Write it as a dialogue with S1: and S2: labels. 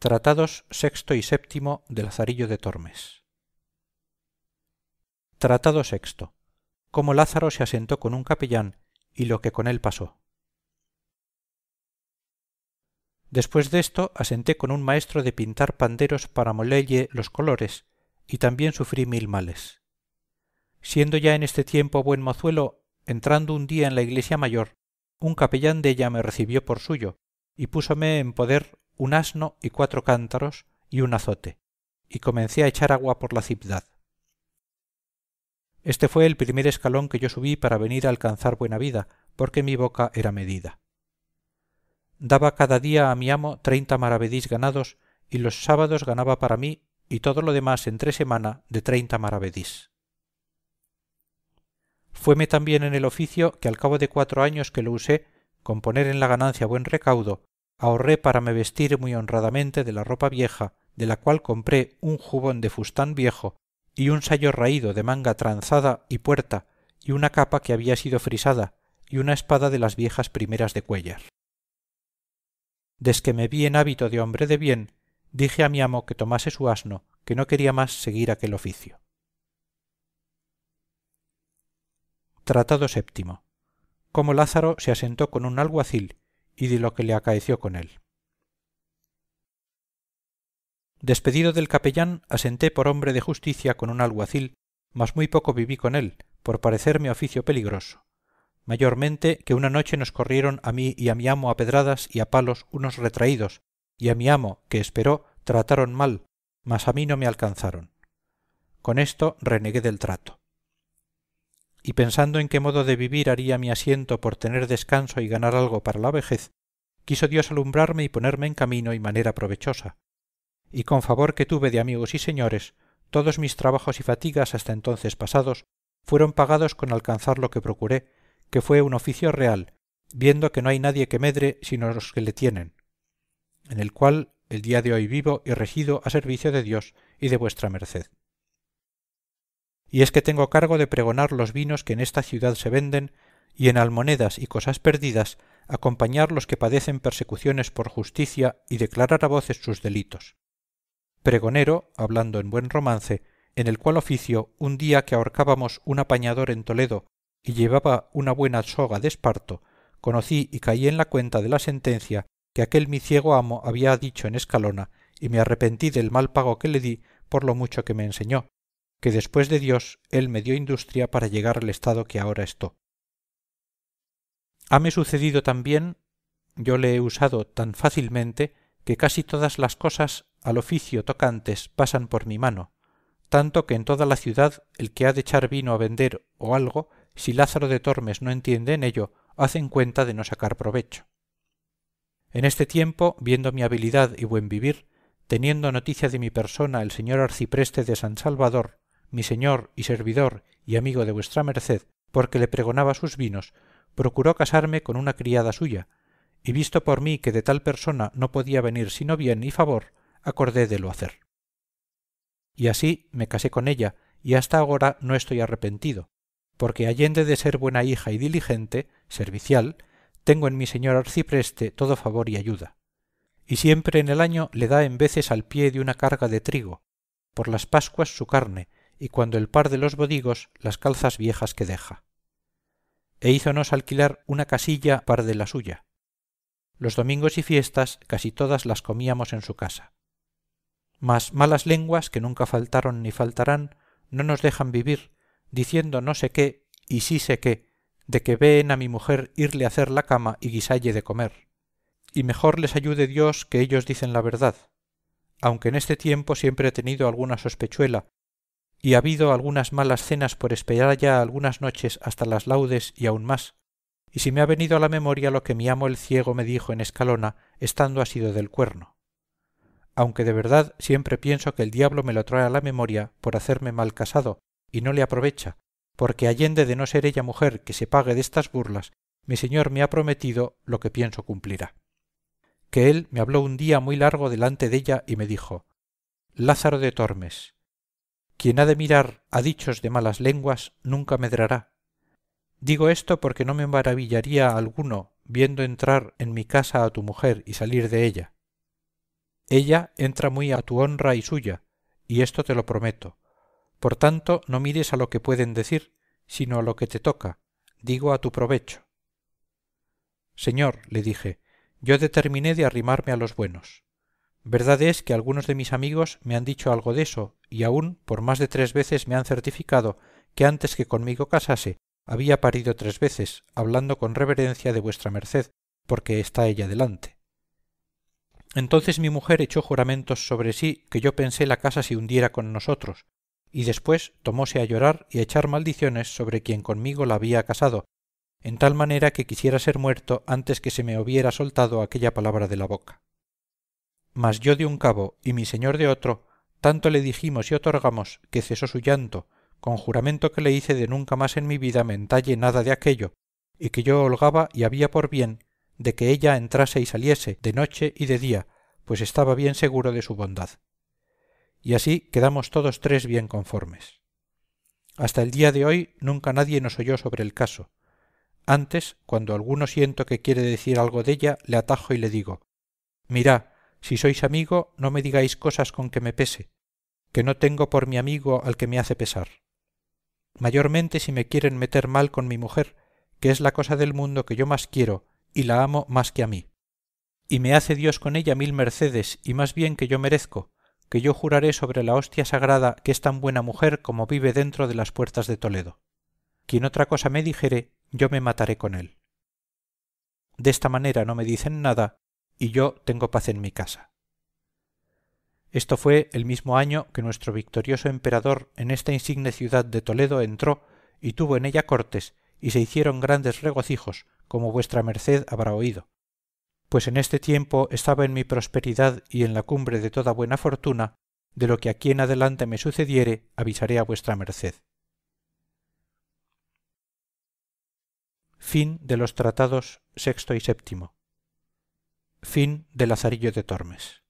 S1: tratados sexto y séptimo de lazarillo de tormes tratado sexto cómo lázaro se asentó con un capellán y lo que con él pasó después desto asenté con un maestro de pintar panderos para molelle los colores y también sufrí mil males siendo ya en este tiempo buen mozuelo entrando un día en la iglesia mayor un capellán de ella me recibió por suyo y púsome en poder un asno y cuatro cántaros y un azote y comencé a echar agua por la ciudad este fue el primer escalón que yo subí para venir a alcanzar buena vida porque mi boca era medida daba cada día a mi amo treinta maravedís ganados y los sábados ganaba para mí y todo lo demás entre semana de treinta maravedís fueme también en el oficio que al cabo de cuatro años que lo usé con poner en la ganancia buen recaudo ahorré para me vestir muy honradamente de la ropa vieja de la cual compré un jubón de fustán viejo y un sayo raído de manga tranzada y puerta y una capa que había sido frisada y una espada de las viejas primeras de cuellar desque me vi en hábito de hombre de bien dije a mi amo que tomase su asno que no quería más seguir aquel oficio tratado séptimo cómo lázaro se asentó con un alguacil y de lo que le acaeció con él despedido del capellán asenté por hombre de justicia con un alguacil mas muy poco viví con él por parecerme oficio peligroso mayormente que una noche nos corrieron a mí y a mi amo a pedradas y a palos unos retraídos y a mi amo que esperó trataron mal mas a mí no me alcanzaron con esto renegué del trato y pensando en qué modo de vivir haría mi asiento por tener descanso y ganar algo para la vejez quiso dios alumbrarme y ponerme en camino y manera provechosa y con favor que tuve de amigos y señores todos mis trabajos y fatigas hasta entonces pasados fueron pagados con alcanzar lo que procuré que fue un oficio real viendo que no hay nadie que medre sino los que le tienen en el cual el día de hoy vivo y regido a servicio de dios y de vuestra merced y es que tengo cargo de pregonar los vinos que en esta ciudad se venden y en almonedas y cosas perdidas acompañar los que padecen persecuciones por justicia y declarar a voces sus delitos pregonero hablando en buen romance en el cual oficio un día que ahorcábamos un apañador en Toledo y llevaba una buena soga de esparto conocí y caí en la cuenta de la sentencia que aquel mi ciego amo había dicho en escalona y me arrepentí del mal pago que le di por lo mucho que me enseñó que después de dios él me dio industria para llegar al estado que ahora estoy. hame sucedido también yo le he usado tan fácilmente que casi todas las cosas al oficio tocantes pasan por mi mano tanto que en toda la ciudad el que ha de echar vino a vender o algo si lázaro de tormes no entiende en ello hacen cuenta de no sacar provecho en este tiempo viendo mi habilidad y buen vivir teniendo noticia de mi persona el señor arcipreste de san salvador mi señor y servidor y amigo de vuestra merced porque le pregonaba sus vinos procuró casarme con una criada suya y visto por mí que de tal persona no podía venir sino bien y favor acordé de lo hacer y así me casé con ella y hasta ahora no estoy arrepentido porque allende de ser buena hija y diligente servicial tengo en mi señor arcipreste todo favor y ayuda y siempre en el año le da en veces al pie de una carga de trigo por las pascuas su carne y cuando el par de los bodigos las calzas viejas que deja e hízonos alquilar una casilla par de la suya los domingos y fiestas casi todas las comíamos en su casa mas malas lenguas que nunca faltaron ni faltarán no nos dejan vivir diciendo no sé qué y sí sé qué de que veen a mi mujer irle a hacer la cama y guisalle de comer y mejor les ayude dios que ellos dicen la verdad aunque en este tiempo siempre he tenido alguna sospechuela y habido algunas malas cenas por esperar ya algunas noches hasta las laudes y aun más y si me ha venido a la memoria lo que mi amo el ciego me dijo en escalona estando asido del cuerno aunque de verdad siempre pienso que el diablo me lo trae a la memoria por hacerme mal casado y no le aprovecha porque allende de no ser ella mujer que se pague de estas burlas mi señor me ha prometido lo que pienso cumplirá que él me habló un día muy largo delante della y me dijo lázaro de tormes quien ha de mirar a dichos de malas lenguas nunca medrará digo esto porque no me maravillaría alguno viendo entrar en mi casa a tu mujer y salir de ella ella entra muy a tu honra y suya y esto te lo prometo por tanto no mires a lo que pueden decir sino a lo que te toca digo a tu provecho señor le dije yo determiné de arrimarme a los buenos verdad es que algunos de mis amigos me han dicho algo de eso, y aun por más de tres veces me han certificado que antes que conmigo casase había parido tres veces hablando con reverencia de vuestra merced porque está ella delante entonces mi mujer echó juramentos sobre sí que yo pensé la casa se hundiera con nosotros y después tomóse a llorar y a echar maldiciones sobre quien conmigo la había casado en tal manera que quisiera ser muerto antes que se me hubiera soltado aquella palabra de la boca mas yo de un cabo y mi señor de otro tanto le dijimos y otorgamos que cesó su llanto con juramento que le hice de nunca más en mi vida mentalle nada de aquello y que yo holgaba y había por bien de que ella entrase y saliese de noche y de día pues estaba bien seguro de su bondad y así quedamos todos tres bien conformes hasta el día de hoy nunca nadie nos oyó sobre el caso antes cuando alguno siento que quiere decir algo de ella, le atajo y le digo mira si sois amigo no me digáis cosas con que me pese que no tengo por mi amigo al que me hace pesar mayormente si me quieren meter mal con mi mujer que es la cosa del mundo que yo más quiero y la amo más que a mí y me hace dios con ella mil mercedes y más bien que yo merezco que yo juraré sobre la hostia sagrada que es tan buena mujer como vive dentro de las puertas de toledo quien otra cosa me dijere yo me mataré con él desta manera no me dicen nada y yo tengo paz en mi casa esto fue el mismo año que nuestro victorioso emperador en esta insigne ciudad de toledo entró y tuvo en ella cortes y se hicieron grandes regocijos como vuestra merced habrá oído pues en este tiempo estaba en mi prosperidad y en la cumbre de toda buena fortuna de lo que aquí en adelante me sucediere avisaré a vuestra merced fin de los tratados sexto y séptimo Fin del lazarillo de tormes